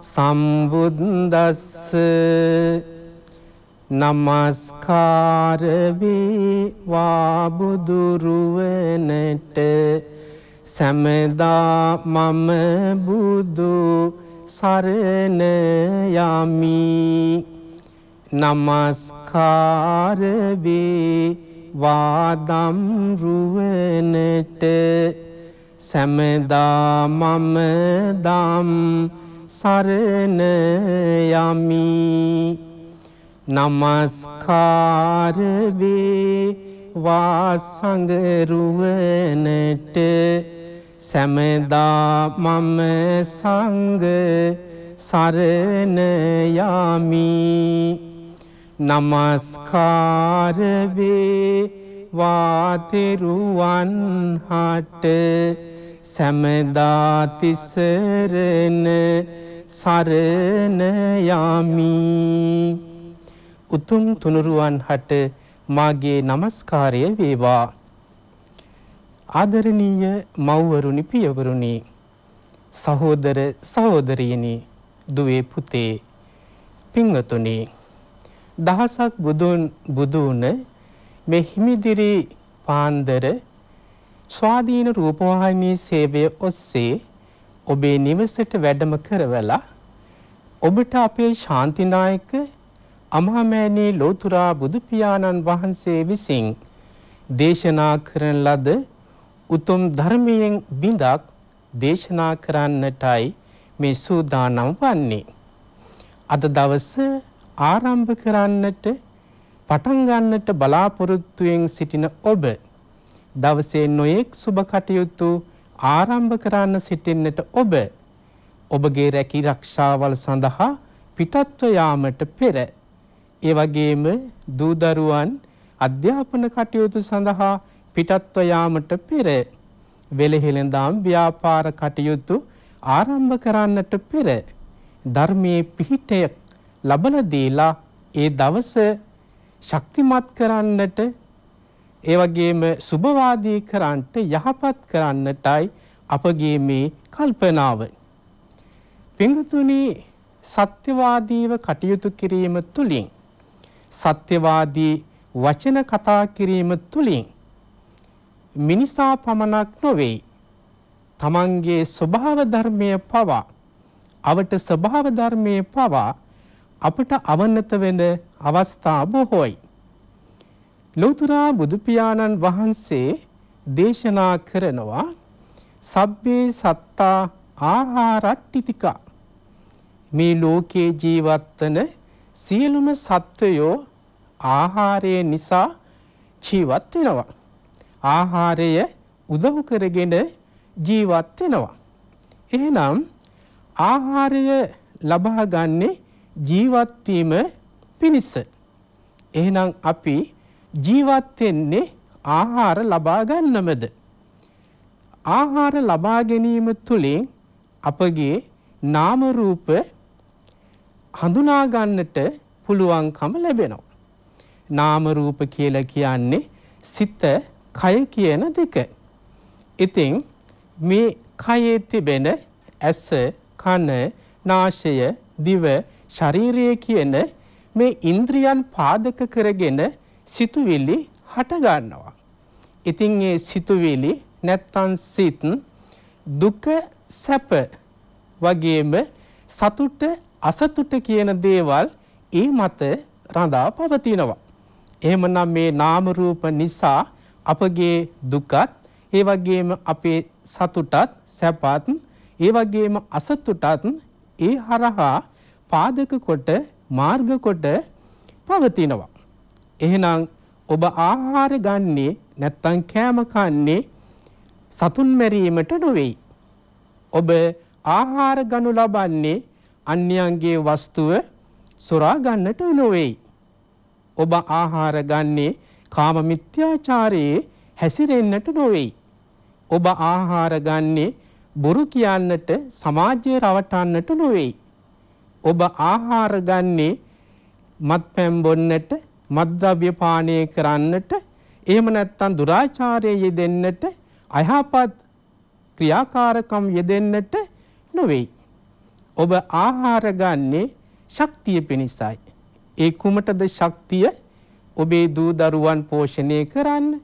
සම්බුද්දස්ස නමස්කාර වේවා බුදුරුවනට සැමදා මම බුදු සරණ යමි නමස්කාර වේවා දම්රුවනට සැමදා මම දම් සරණ යමි නමස්කාර වේ වාසඟ රුවනට සැමදා මම සංඝ සරණ යමි නමස්කාර වේ වාතිරුවන් හට සැමදාතිසරන සරණයාමි උතුම් තුනුරුවන් හට මාගේ නමස්කාරය වේවා. ආදරණීය මව්වරුනි පියවරුනි සහෝදර සහෝදරියනි දුවේ පුතේ පින්වතුනි දහසක් බුදුන් බුදුන මේ හිමිදිරි පාන්දර ස්වාධීන රූපවාහිනී සේවය ඔස්සේ ඔබේ නිවසට වැඩම කරවලා ඔබට අපේ ශාන්තිනායක අමාමෑණී ලෝතුරා බුදු පියාණන් වහන්සේ විසින් දේශනා කරන ලද උතුම් ධර්මයෙන් බිඳක් දේශනා කරන්නටයි මේ සූදානම් වන්නේ. අද දවස ආරම්භ කරන්නට පටන් ගන්නට බලාපොරොත්තුෙන් සිටින ඔබ දවසේ නොයෙක් සුබ කටයුතු ආරම්භ කරන්න සිටින්නට ඔබ ඔබගේ රැකී රක්ෂාවල් සඳහා පිටත්ව යාමට පෙර ඒ වගේම දූ දරුවන් අධ්‍යාපන කටයුතු සඳහා පිටත්ව යාමට පෙර වෙලෙහෙළඳාම් ව්‍යාපාර කටයුතු ආරම්භ කරන්නට පෙර ධර්මයේ පිහිටය ලබන දීලා ඒ දවස ශක්තිමත් කරන්නට ඒ වගේම සුභවාදී කරන්ට යහපත් කරන්නටයි අපගේ මේ කල්පනාව. පිඟුතුනි සත්‍යවාදීව කටයුතු කිරීම තුලින් සත්‍යවාදී වචන කතා කිරීම තුලින් මිනිසා පමණක් නොවේ තමන්ගේ ස්වභාව ධර්මය පවා අවට ස්වභාව ධර්මයේ පවා අපට අවනත වෙන අවස්ථා බොහෝයි. ලෞතුරා බුදු පියාණන් වහන්සේ දේශනා කරනවා සබ්බේ සත්තා ආහාරට්ටිතිකා මේ ලෝකේ ජීවත්වන සියලුම සත්වයෝ ආහාරය නිසා ජීවත් වෙනවා ආහාරය උදව් කරගෙන ජීවත් වෙනවා එහෙනම් ආහාරය ලබා ගන්නේ ජීවත් වීම පිණිස එහෙනම් අපි ජීවත් වෙන්නේ ආහාර ලබා ගන්නමද ආහාර ලබා ගැනීම තුළින් අපගේ නාම රූප හඳුනා ගන්නට පුළුවන්කම ලැබෙනවා නාම රූප කියලා කියන්නේ සිත කය කියන දෙක ඉතින් මේ කයේ තිබෙන ඇස කන නාසය දිව ශරීරය කියන මේ ඉන්ද්‍රියන් පාදක කරගෙන සිතුවිලි හට ගන්නවා. ඉතින් ඒ සිතුවිලි නැත්තම් සිත් දුක සැප වගේම සතුට අසතුට කියන දේවල් ඒ මත රඳා පවතිනවා. එහෙමනම් මේ නාම රූප නිසා අපගේ දුකත් ඒ වගේම අපේ සතුටත් සැපත් ඒ වගේම අසතුටත් ඒ හරහා පාදක කොට මාර්ග කොට පවතිනවා. එහෙනම් ඔබ ආහාර ගන්නේ නැත්තම් කෑම කන්නේ සතුන් මැරීමට නොවේයි. ඔබ ආහාර ගනු ලබන්නේ අන්‍යයන්ගේ වස්තුව සොරා ගන්නට නොවේයි. ඔබ ආහාර ගන්නේ කාම මිත්‍යාචාරයේ හැසිරෙන්නට නොවේයි. ඔබ ආහාර ගන්නේ බොරු කියන්නට සමාජයේ රවටන්නට නොවේයි. ඔබ ආහාර ගන්නේ මත්පැන් බොන්නට මද්ද්‍රව්‍ය පානය කරන්නට එහෙම නැත්නම් දුරාචාරයේ යෙදෙන්නට අයහපත් ක්‍රියාකාරකම් යෙදෙන්නට නොවේ. ඔබ ආහාර ගන්නේ ශක්තිය පිණිසයි. ඒ කුමටද ශක්තිය? ඔබේ දූ දරුවන් පෝෂණය කරන්න,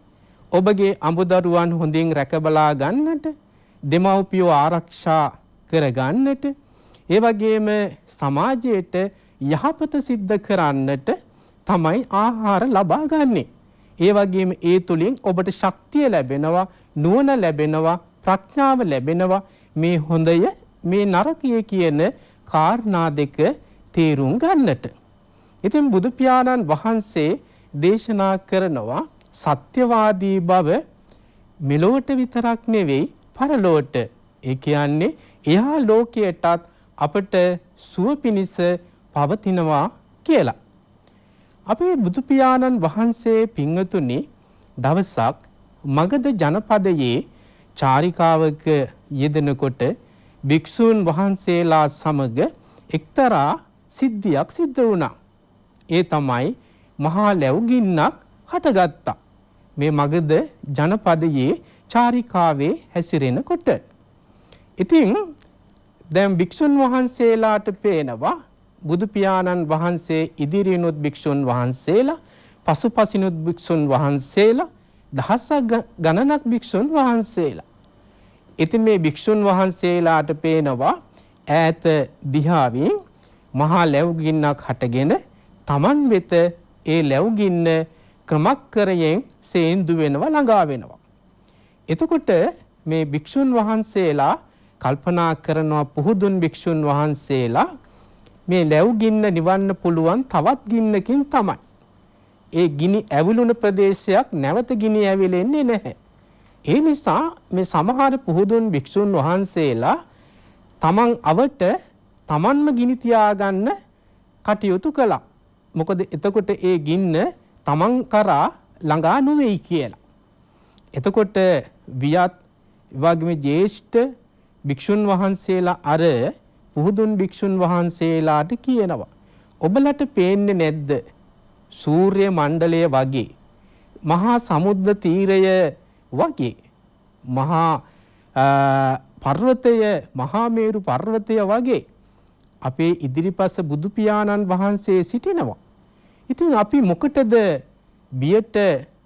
ඔබගේ අඹ දරුවන් හොඳින් රැකබලා ගන්නට, දෙමව්පියෝ ආරක්ෂා කරගන්නට, ඒ වගේම සමාජයට යහපත සිද්ධ කරන්නට තමයි ආහාර ලබා ගන්නේ. ඒ වගේම ඒ තුලින් ඔබට ශක්තිය ලැබෙනවා, නුවණ ලැබෙනවා, ප්‍රඥාව ලැබෙනවා. මේ හොඳය, මේ නරකය කියන කාරණා දෙක තේරුම් ගන්නට. ඉතින් බුදු පියාණන් වහන්සේ දේශනා කරනවා සත්‍යවාදී බව මෙලොවට විතරක් නෙවෙයි පරලොවට. ඒ කියන්නේ එහා ලෝකයටත් අපට සුව පිණිස පවතිනවා කියලා. අපේ බුදු පියාණන් වහන්සේ පින්වතුනි දවසක් මගධ ජනපදයේ චාරිකාවක යෙදෙනකොට භික්ෂූන් වහන්සේලා සමග එක්තරා සිද්ධියක් සිද්ධ වුණා. ඒ තමයි මහා ලැබුගින්නක් හටගත්තා. මේ මගද ජනපදයේ චාරිකාවේ හැසිරෙනකොට. ඉතින් දැන් භික්ෂුන් වහන්සේලාට පේනවා බුදු පියාණන් වහන්සේ ඉදිරියනොත් භික්ෂුන් වහන්සේලා පසුපසිනුත් භික්ෂුන් වහන්සේලා දහසක් ගණනක් භික්ෂුන් වහන්සේලා. ඉතින් මේ භික්ෂුන් වහන්සේලාට පේනවා ඈත දිහාවෙන් මහා ලැබුගින්නක් හටගෙන Taman වෙත ඒ ලැබුගින්න ක්‍රමක්‍රයෙන් සේන්දු වෙනවා ළඟා වෙනවා. එතකොට මේ භික්ෂුන් වහන්සේලා කල්පනා කරනවා පුහුදුන් භික්ෂුන් වහන්සේලා මේ ලැබ් ගින්න නිවන්න පුළුවන් තවත් ගින්නකින් තමයි. ඒ ගිනි ඇවිලුණ ප්‍රදේශයක් නැවත ගිනි ඇවිලෙන්නේ නැහැ. ඒ නිසා මේ සමහර පුහුදුන් භික්ෂුන් වහන්සේලා තමන් අවට තමන්ම ගිනි තියාගන්න කටයුතු කළා. මොකද එතකොට ඒ ගින්න තමන් කරා ළඟා නොවේයි කියලා. එතකොට වියත් වගේම ජේෂ්ඨ භික්ෂුන් වහන්සේලා අර පුහුදුන් භික්ෂුන් වහන්සේලාට කියනවා. ඔබලට පේන්නේ නැද්ද? සූර්ය මණ්ඩලය වගේ මහා සමුද්ද තීරය වගේ මහා පර්වතය මහා මේරු පර්වතය වගේ අපේ ඉදිරිපස බුදු පියාණන් වහන්සේ සිටිනවා. ඉතින් අපි මොකටද බියට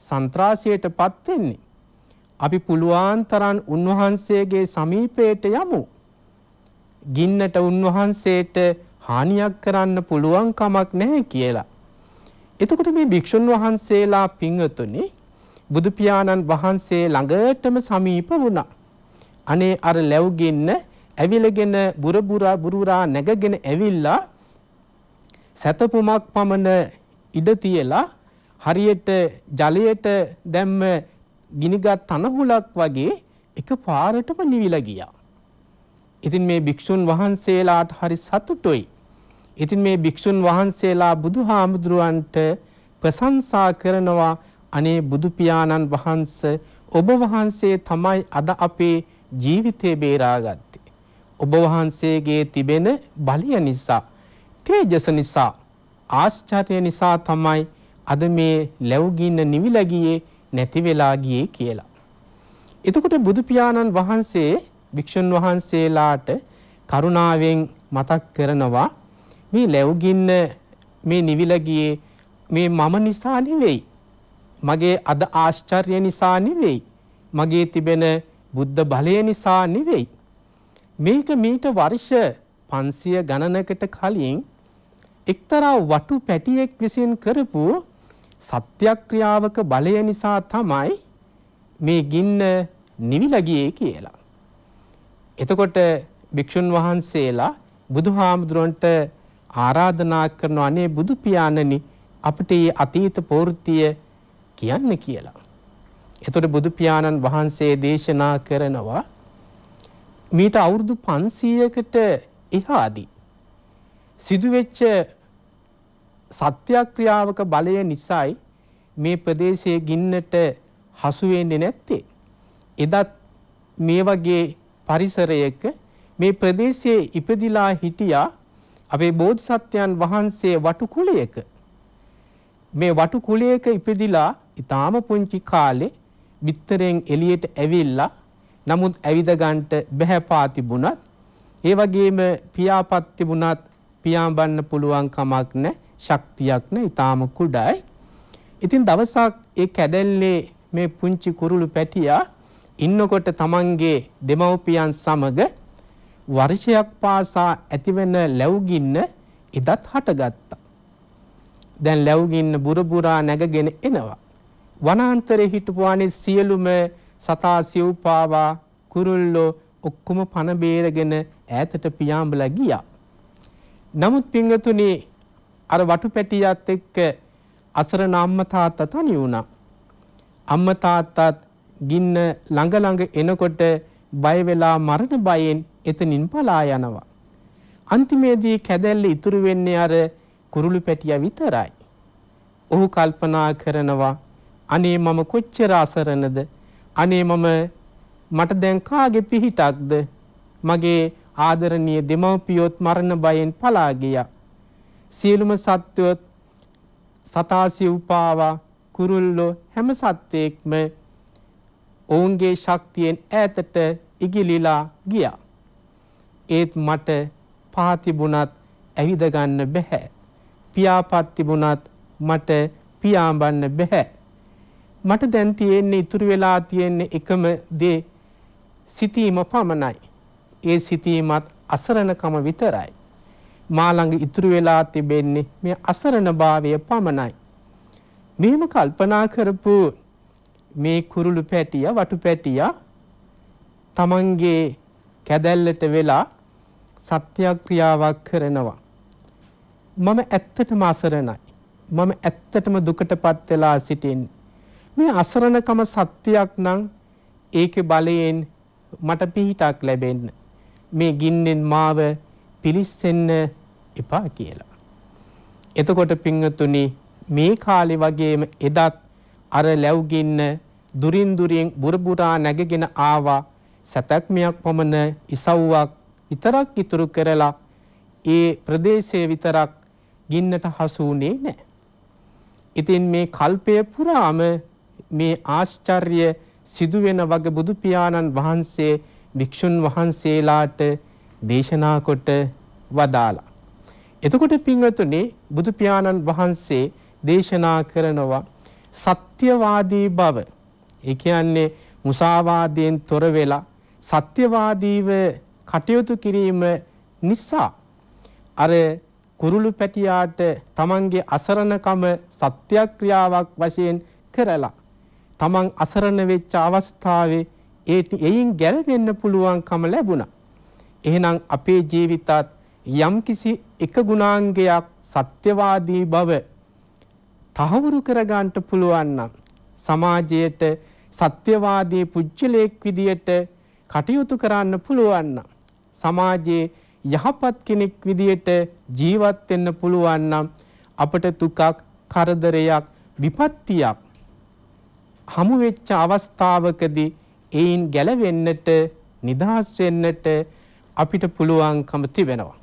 සන්ත්‍රාසයට පත් වෙන්නේ? අපි පුලුවන් තරම් උන්වහන්සේගේ සමීපයට යමු. ගින්නට උන්වහන්සේට හානියක් කරන්න පුළුවන් කමක් නැහැ කියලා. එතකොට මේ භික්ෂුන් වහන්සේලා පිංගතුනි බුදු පියාණන් වහන්සේ ළඟටම සමීප වුණා. අනේ අර ලැබුගින්න ඇවිලගෙන බුරබුරා බුරුරා නැගගෙන ඇවිල්ලා සතපුමක් පමණ ඉඩ තියලා හරියට ජලයට දැම්ම ගිනිගත් තනහුලක් වගේ එක පාරටම නිවිලා ගියා. ඉතින් මේ භික්ෂුන් වහන්සේලාට හරි සතුටුයි. ඉතින් මේ භික්ෂුන් වහන්සේලා බුදුහාමුදුරුවන්ට ප්‍රශංසා කරනවා අනේ බුදු පියාණන් වහන්සේ ඔබ වහන්සේ තමයි අද අපේ ජීවිතේ බේරාගත්තේ. ඔබ වහන්සේගේ තිබෙන බලිය නිසා, තේජස නිසා, ආශ්චර්ය නිසා තමයි අද මේ ලැබුගින්න නිවිලා ගියේ නැති වෙලා ගියේ කියලා. එතකොට බුදු පියාණන් වහන්සේ භික්ෂුන් වහන්සේලාට කරුණාවෙන් මතක් කරනවා මේ ලැබුගින්න මේ නිවිල ගියේ මේ මම නිසා නෙවෙයි මගේ අද ආශ්චර්ය නිසා නෙවෙයි මගේ තිබෙන බුද්ධ බලය නිසා නෙවෙයි මේක මීට වර්ෂ 500 ගණනකට කලින් එක්තරා වටු පැටියෙක් විසින් කරපු සත්‍යක්‍රියාවක බලය නිසා තමයි මේ ගින්න නිවිලා ගියේ කියලා එතකොට භික්ෂුන් වහන්සේලා බුදුහාමුදුරන්ට ආරාධනා කරන අනේ බුදු පියාණනි අපිට අතීත පෝෘතිය කියන්න කියලා. එතකොට බුදු පියාණන් වහන්සේ දේශනා කරනවා මීට අවුරුදු 500කට එහාදී සිදුවෙච්ච සත්‍යක්‍රියාවක බලය නිසායි මේ ප්‍රදේශයේ ගින්නට හසු වෙන්නේ නැත්තේ. එදත් මේ වගේ පරිසරයක මේ ප්‍රදේශයේ ඉපදිලා හිටියා අපේ බෝධිසත්වයන් වහන්සේ වටු කුලයක මේ වටු කුලයක ඉපදිලා ඊටාම පුංචි කාලේ බිත්තරෙන් එළියට ඇවිල්ලා නමුත් ඇවිද ගන්නට බැහැ පා තිබුණත් ඒ වගේම පියාපත් තිබුණත් පියාඹන්න පුළුවන් කමක් නැ ශක්තියක් නැ ඊටාම කුඩායි ඉතින් දවසක් ඒ කැදැල්ලේ මේ පුංචි කුරුළු පැටියා ඉන්නකොට තමන්ගේ දෙමව්පියන් සමග වර්ෂයක් පාසා ඇතිවෙන ලැබුගින්න ඉදත් හටගත්තා. දැන් ලැබුගින්න බුරබුරා නැගගෙන එනවා. වනාන්තරේ හිටපුවානේ සියලුම සතා සිව්පාවා කුරුල්ලෝ ඔක්කොම පණ බේරගෙන ඈතට පියාඹලා ගියා. නමුත් පිංගතුනි අර වටුපැටියත් එක්ක අසරණ අම්මා තාත්තා තනි වුණා. අම්මා තාත්තාත් ගින්න ළඟ ළඟ එනකොට බය වෙලා මරණ බයෙන් එතනින් පලා යනවා. අන්තිමේදී කැදැල්ල ඉතුරු වෙන්නේ අර කුරුළු පැටියා විතරයි. ඔහු කල්පනා කරනවා අනේ මම කොච්චර අසරණද? අනේ මම මට දැන් කාගේ පිහිටක්ද? මගේ ආදරණීය දෙමව්පියොත් මරණ බයෙන් පලා ගියා. සියලුම සත්වයොත් සතාසි උපාවා කුරුල්ලෝ හැම සත්වයෙක්ම ඔවුන්ගේ ශක්තියෙන් ඈතට ඉගිලිලා ගියා. ඒත් මට පාතිබුණත් ඇවිදගන්න බැහැ. පියාපත්තිබුණත් මට පියාඹන්න බැහැ. මට දැන් තියෙන්නේ ඉතුරු වෙලා තියෙන්නේ එකම දේ සිතීම පමණයි. ඒ සිතීමත් අසරණකම විතරයි. මාළඟ ඉතුරු වෙලා තිබෙන්නේ මේ අසරණභාවය පමණයි. මෙහෙම කල්පනා කරපු මේ කුරුළු පැටිය වටු පැටිය තමන්ගේ කැදැල්ලට වෙලා සත්‍යක්‍රියාවක් කරනවා. මම ඇත්තටම අසරණයි. මම ඇත්තටම දුකටපත් වෙලා සිටින්නේ. මේ අසරණකම සත්‍යයක් නම් ඒකේ බලයෙන් මට පිහිටක් ලැබෙන්න. මේ ගින්නෙන් මාව පිලිස්සෙන්න එපා කියලා. එතකොට පින්වතුනි මේ කාලේ වගේම එදත් අර ලැබුගින්න දුරින් දුරින් බුරබුරා නැගගෙන ආවා සතක්මියක් පමණ ඉසව්වක් විතරක් ඉතුරු කරලා ඒ ප්‍රදේශයේ විතරක් ගින්නට හසු වුණේ නැහැ. ඉතින් මේ කල්පය පුරාම මේ ආශ්චර්ය සිදුවෙන වගේ බුදු පියාණන් වහන්සේ භික්ෂුන් වහන්සේලාට දේශනා කොට වදාලා. එතකොට පින්වතුනි බුදු පියාණන් වහන්සේ දේශනා කරනවා සත්‍යවාදී බව ඒ කියන්නේ මුසාවාදයෙන් තොර වෙලා සත්‍යවාදීව කටයුතු කිරීම නිසා අර කුරුළු පැටියාට තමන්ගේ අසරණකම සත්‍යක්‍රියාවක් වශයෙන් කරලා තමන් අසරණ වෙච්ච අවස්ථාවේ ඒ එයින් ගැලවෙන්න පුළුවන්කම ලැබුණා. එහෙනම් අපේ ජීවිතත් යම්කිසි එක ගුණාංගයක් සත්‍යවාදී බව තහවුරු කරගන්නට පුළුවන් නම් සමාජයට සත්‍යවාදී පුජ්‍යලයක් විදියට කටයුතු කරන්න පුළුවන් නම් සමාජයේ යහපත් කෙනෙක් විදියට ජීවත් වෙන්න පුළුවන් නම් අපට දුකක් කරදරයක් විපත්තියක් හමු වෙච්ච අවස්ථාවකදී ඒයින් ගැලවෙන්නට නිදහස් වෙන්නට අපිට පුළුවන්කම තිබෙනවා.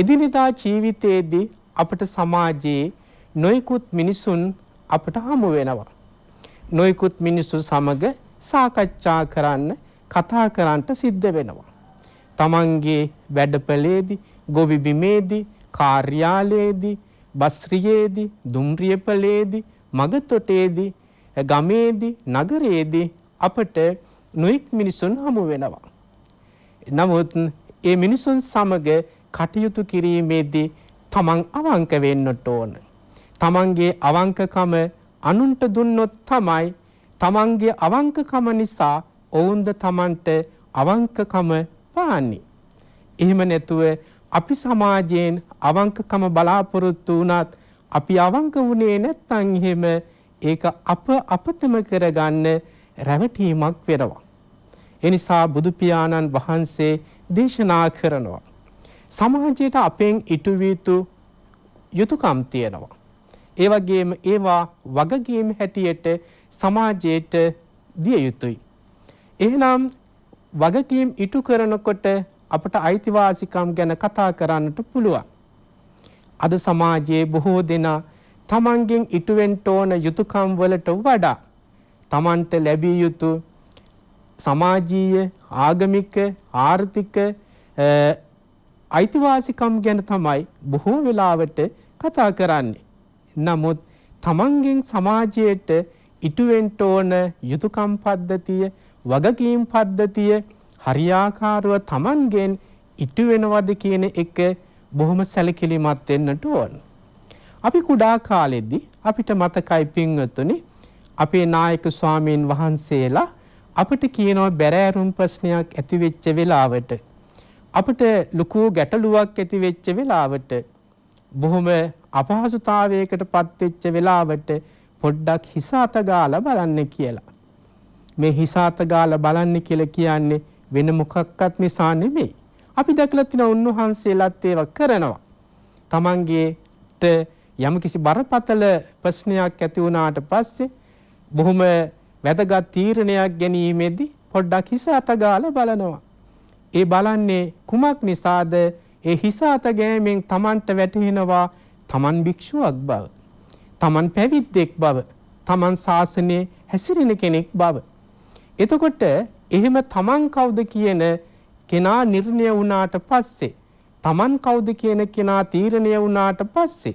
එදිනෙදා ජීවිතයේදී අපට සමාජයේ නොයිකුත් මිනිසුන් අපට හමු වෙනවා. නොයිකුත් මිනිස්සු සමග සාකච්ඡා කරන්න කතා කරන්නට සිද්ධ වෙනවා. තමන්ගේ වැඩපලේදි ගොවිබිමේදී කාර්යාලයේදී බස්රියේදී දුම්රියපලේදී මගතොටේදී ගමේදී නගරයේදී අපට නොයෙක් මිනිසුන් හමු වෙනවා. නමුත් ඒ මිනිසුන් සමග කටයුතු කිරීමේදී තමන් අවංක වෙන්නට ඕන. තමන්ගේ අවංකකම අනුන්ට දුන්නොත් තමයි තමන්ගේ අවංකකම නිසා ඔවුන්ද තමන්ට අවංකකම පාන්නේ. එහෙම නැතුව අපි සමාජයෙන් අවංකකම බලාපොරොත්තු වුණත් අපි අවංක වුණේ නැත්නම් එහෙම ඒක අප අපටම කරගන්න රැවටීමක් වෙනවා. එනිසා බුදු පියාණන් වහන්සේ දේශනා කරනවා. සමාජයට අපෙන් ඉටු යුතුකම් තියෙනවා. ඒ වගේම ඒවා වගකීම් හැටියට සමාජයට දිය යුතුයි. එහෙනම් වගකීම් ඉටු කරනකොට අපට අයිතිවාසිකම් ගැන කතා කරන්නට පුළුවන්. අද සමාජයේ බොහෝ දෙනා තමන්ගෙන් ඉටුවෙන්ට ඕන යුතුයකම් වලට වඩා තමන්ට ලැබිය යුතු සමාජීය ආගමික ආර්ථික අයිතිවාසිකම් ගැන තමයි බොහෝ වෙලාවට කතා කරන්නේ. නමුත් තමන්ගෙන් සමාජයට ඉටුවෙන්ට ඕන යුතුයකම් පද්ධතිය, වගකීම් පද්ධතිය හරියාකාරව තමන්ගෙන් ඉටු වෙනවද කියන එක බොහොම සැලකිලිමත් වෙන්නට ඕන. අපි කුඩා කාලෙදී අපිට මතකයි පින්වතුනි අපේ නායක ස්වාමීන් වහන්සේලා අපිට කියනවා බැරෑරුම් ප්‍රශ්නයක් ඇති වෙච්ච වෙලාවට අපිට ලොකු ගැටලුවක් ඇති වෙච්ච වෙලාවට බොහොම අපහසුතාවයකට පත්වෙච්ච වෙලාවට පොඩ්ඩක් හිස අත ගාලා බලන්න කියලා. මේ හිස අත ගාලා බලන්න කියලා කියන්නේ වෙන මොකක්වත් නිසා නෙමෙයි. අපි දැකලා තියෙන උන්වහන්සේලාත් ඒවා කරනවා. Tamangeට යම්කිසි බරපතල ප්‍රශ්නයක් ඇති වුණාට පස්සේ බොහොම වැදගත් තීරණයක් ගැනීමේදී පොඩ්ඩක් හිස අත ගාලා බලනවා. ඒ බලන්නේ කුමක් නිසාද? ඒ හිස අත ගෑමෙන් Tamanට වැටහෙනවා Taman භික්ෂුවක් බව. Taman පැවිද්දෙක් බව. Taman ශාසනයේ හැසිරෙන කෙනෙක් බව. එතකොට එහෙම Taman කවුද කියන කෙනා නිර්ණය වුණාට පස්සේ Taman කවුද කියන කෙනා තීරණය වුණාට පස්සේ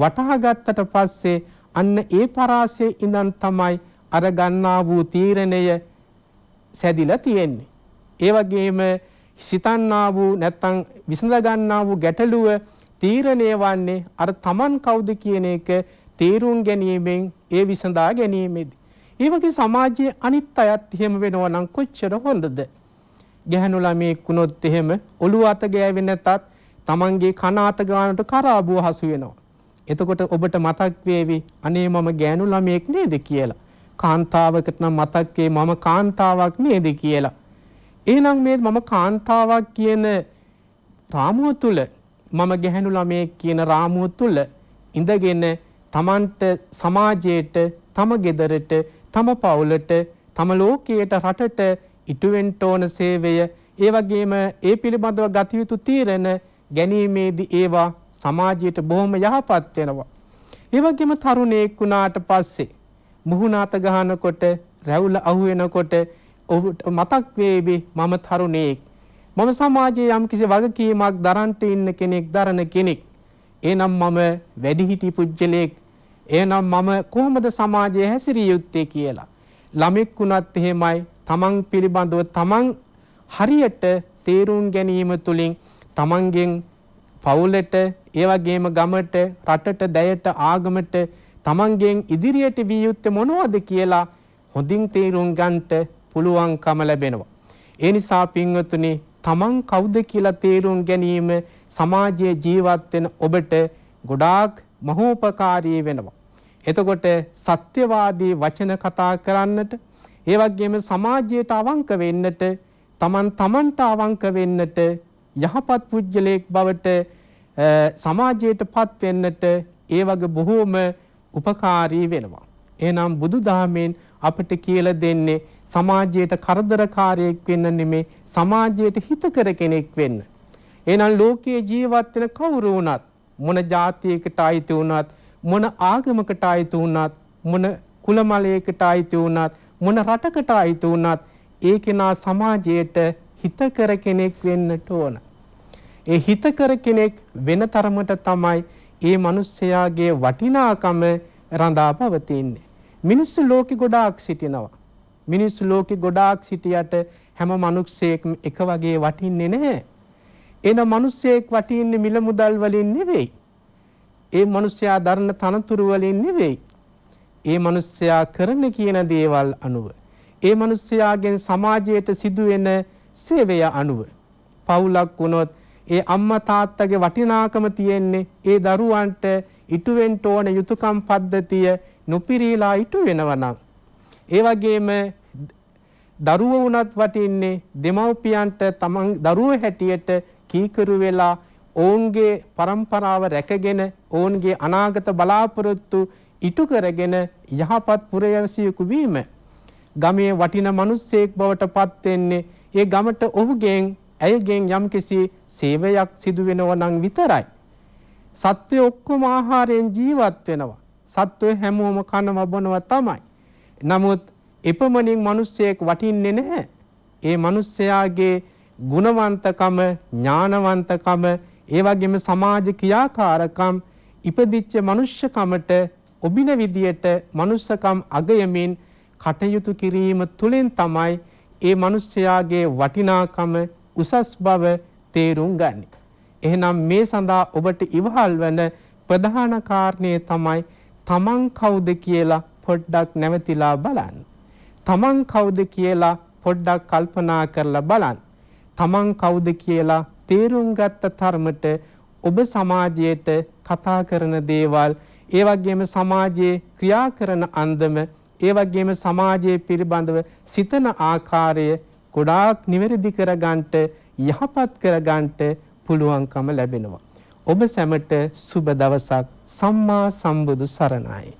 වටහා ගත්තට පස්සේ අන්න ඒ පරාසයේ ඉඳන් තමයි අර ගන්නා වූ තීරණය සැදිලා තියෙන්නේ. ඒ වගේම සිතන්නා වූ නැත්නම් විසඳ ගන්නා වූ ගැටලුව තීරණය වන්නේ අර Taman කවුද කියන එක තීරුම් ගැනීමෙන් ඒ විසඳා ගැනීමෙදී. ඒ වගේ සමාජයේ අනිත් අයත් එහෙම වෙනවා නම් කොච්චර හොඳද? ගැහණු ළමයෙක් වුණොත් එහෙම ඔළුව අත ගෑවේ නැතත් Tamanගේ කන අත ගන්නට කරාබුව හසු වෙනවා. එතකොට ඔබට මතක් වේවි අනේ මම ගෑනු ළමයෙක් නේද කියලා. කාන්තාවකට නම් මතක් මම කාන්තාවක් නේද කියලා. එහෙනම් මේ මම කාන්තාවක් කියන රාමුව තුල මම ගැහැණු ළමයෙක් කියන රාමුව තුල ඉඳගෙන තමන්ට සමාජයට තම ගෙදරට තම පවුලට තම ලෝකයට රටට ඉටුවෙන්න ඕන සේවය ඒ වගේම ඒ පිළිබඳව ගත යුතු තීරණ ගැනීමේදී ඒවා සමාජයට බොහොම යහපත් වෙනවා. ඒ වගේම තරුණයෙක් වුණාට පස්සේ මුහුණ අත ගන්නකොට රැවුල අහු වෙනකොට ඔහුට මතක් වේවි මම තරුණයෙක්. මම සමාජයේ යම්කිසි වගකීමක් දරන්ට ඉන්න කෙනෙක් දරන කෙනෙක්. එනම් මම වැඩිහිටි පුජ්‍යලෙක්. එනම් මම කොහොමද සමාජයේ හැසිරිය යුත්තේ කියලා. ළමෙක් වුණත් එහෙමයි තමන් පිළිබඳව තමන් හරියට තේරුම් ගැනීම තුළින් තමන්ගෙන් පවුලට ඒ වගේම ගමට රටට දැයට ආගමට තමන්ගෙන් ඉදිරියට විය යුත්තේ මොනවද කියලා හොඳින් තේරුම් ගන්නට පුළුවන්කම ලැබෙනවා. ඒ නිසා පින්වතුනි තමන් කවුද කියලා තේරුම් ගැනීම සමාජයේ ජීවත් වෙන ඔබට ගොඩාක් මහෝපකාරී වෙනවා. එතකොට සත්‍යවාදී වචන කතා කරන්නට ඒ වගේම සමාජයට අවංක වෙන්නට තමන් තමන්ට අවංක වෙන්නට යහපත් පුජ්‍යලයක් බවට සමාජයටපත් වෙන්නට ඒ වගේ බොහෝම උපකාරී වෙනවා. එනම් බුදුදහමෙන් අපට කියලා දෙන්නේ සමාජයට කරදරකාරයෙක් වෙන්න නෙමේ සමාජයට හිතකර කෙනෙක් වෙන්න. එහෙනම් ලෝකයේ ජීවත් වෙන කවුරු වුණත් මොන ජාතියකට අයිති වුණත් මොන ආගමකට අයිති වුණත් මොන කුලමලයකට අයිති වුණත් මොන රටකට අයිති වුණත් ඒ කෙනා සමාජයට හිතකර කෙනෙක් වෙන්නට ඕන. ඒ හිතකර කෙනෙක් වෙන තරමට තමයි ඒ මිනිස්යාගේ වටිනාකම රඳා පවතින්නේ. මිනිස්සු ලෝකෙ ගොඩාක් සිටිනවා. මිනිස්සු ලෝකෙ ගොඩාක් සිටියට හැම මනුස්සයෙක්ම එක වගේ වටින්නේ නැහැ. එන මිනිස්සෙක් වටින්නේ මිල මුදල් වලින් නෙවෙයි. ඒ මිනිස්සයා දරන තනතුරු වලින් නෙවෙයි. ඒ මිනිස්සයා කරන කියන දේවල් අනුව. ඒ මිනිස්සයාගෙන් සමාජයට සිදුවෙන සේවය අනුව. පවුලක් වුණොත් ඒ අම්මා තාත්තගේ වටිනාකම තියෙන්නේ ඒ දරුවන්ට ඉටුවෙන්ට ඕන යුතුයකම් පද්ධතිය නොපිරීලා ඉටු වෙනවනම් ඒ වගේම දරුව වුණත් වටින්නේ දෙමව්පියන්ට තමන් දරුව හැටියට කීකරු වෙලා ඔවුන්ගේ પરම්පරාව රැකගෙන ඔවුන්ගේ අනාගත බලාපොරොත්තු ඉටු කරගෙන යහපත් පුරවැසියෙකු වීම ගමේ වටින මිනිස්සෙක් බවට පත් වෙන්නේ ඒ ගමට ඔහුගෙන් ඇයගෙන් යම්කිසි සේවයක් සිදු වෙනවා නම් විතරයි සත්වය ඔක්කොම ආහාරයෙන් ජීවත් වෙනවා සත්වය හැමෝම කනව බොනවා තමයි. නමුත් එපමණින් මිනිස්සෙක් වටින්නේ නැහැ. ඒ මිනිස්සයාගේ ගුණවන්තකම, ඥානවන්තකම, ඒ වගේම සමාජ ක්‍රියාකාරකම් ඉපදිච්ච මිනිස්සකමට ඔබින විදියට මනුස්සකම් අගයමින් කටයුතු කිරීම තුළින් තමයි ඒ මිනිස්සයාගේ වටිනාකම උසස් බව තේරුම් ගන්නේ. එහෙනම් මේ සඳහා ඔබට ඉවහල් වන ප්‍රධාන කාරණේ තමයි තමන් කවුද කියලා පොඩ්ඩක් නැවතිලා බලන්න. තමන් කවුද කියලා පොඩ්ඩක් කල්පනා කරලා බලන්න. තමන් කවුද කියලා තේරුම් ගත්ත තරමට ඔබ සමාජයට කතා කරන දේවල් ඒ වගේම සමාජයේ ක්‍රියා කරන අන්දම ඒ වගේම සමාජයේ පිළිබඳව සිතන ආකාරය ගොඩාක් නිවැරදි කරගන්නට යහපත් කරගන්නට පුළුවන්කම ලැබෙනවා ඔබ සැමට සුබ දවසක් සම්මා සම්බුදු සරණයි